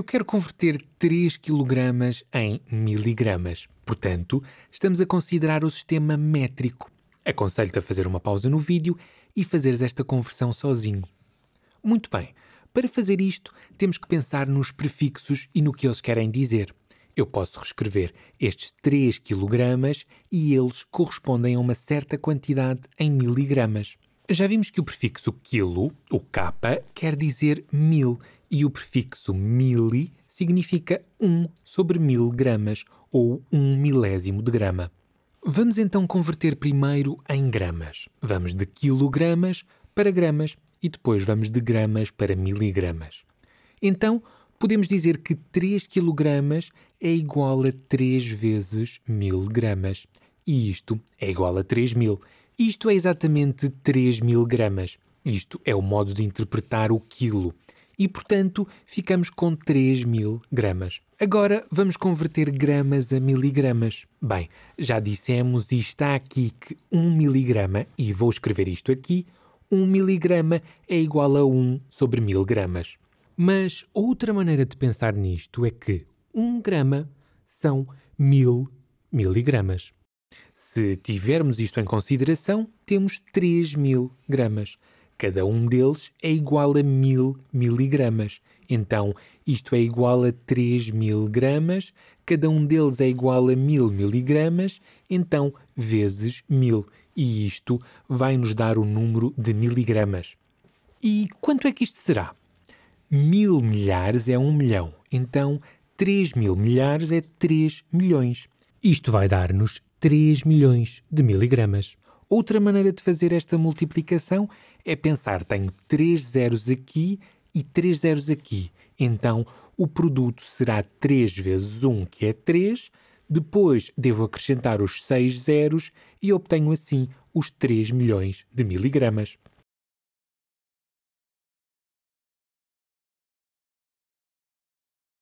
Eu quero converter 3 kg em miligramas. Portanto, estamos a considerar o sistema métrico. Aconselho-te a fazer uma pausa no vídeo e fazeres esta conversão sozinho. Muito bem, para fazer isto, temos que pensar nos prefixos e no que eles querem dizer. Eu posso reescrever estes 3 kg e eles correspondem a uma certa quantidade em miligramas. Já vimos que o prefixo quilo, o k, quer dizer mil e o prefixo mili significa 1 sobre mil gramas ou um milésimo de grama. Vamos então converter primeiro em gramas. Vamos de quilogramas para gramas e depois vamos de gramas para miligramas. Então, podemos dizer que 3 quilogramas é igual a 3 vezes 1000 gramas. E isto é igual a 3000. Isto é exatamente 3000 gramas. Isto é o modo de interpretar o quilo e, portanto, ficamos com 3000 gramas. Agora vamos converter gramas a miligramas. Bem, já dissemos e está aqui que 1 miligrama, e vou escrever isto aqui, 1 miligrama é igual a 1 sobre 1000 gramas. Mas outra maneira de pensar nisto é que 1 grama são 1000 miligramas. Se tivermos isto em consideração, temos 3000 gramas. Cada um deles é igual a 1000 miligramas. Então, isto é igual a 3000 gramas, cada um deles é igual a 1000 miligramas, então vezes 1000. E isto vai nos dar o número de miligramas. E quanto é que isto será? Mil milhares é um milhão, então três mil milhares é 3 milhões. Isto vai dar-nos 3 milhões de miligramas. Outra maneira de fazer esta multiplicação é pensar: tenho 3 zeros aqui e 3 zeros aqui. Então, o produto será 3 vezes 1, que é 3. Depois, devo acrescentar os 6 zeros e obtenho assim os 3 milhões de miligramas.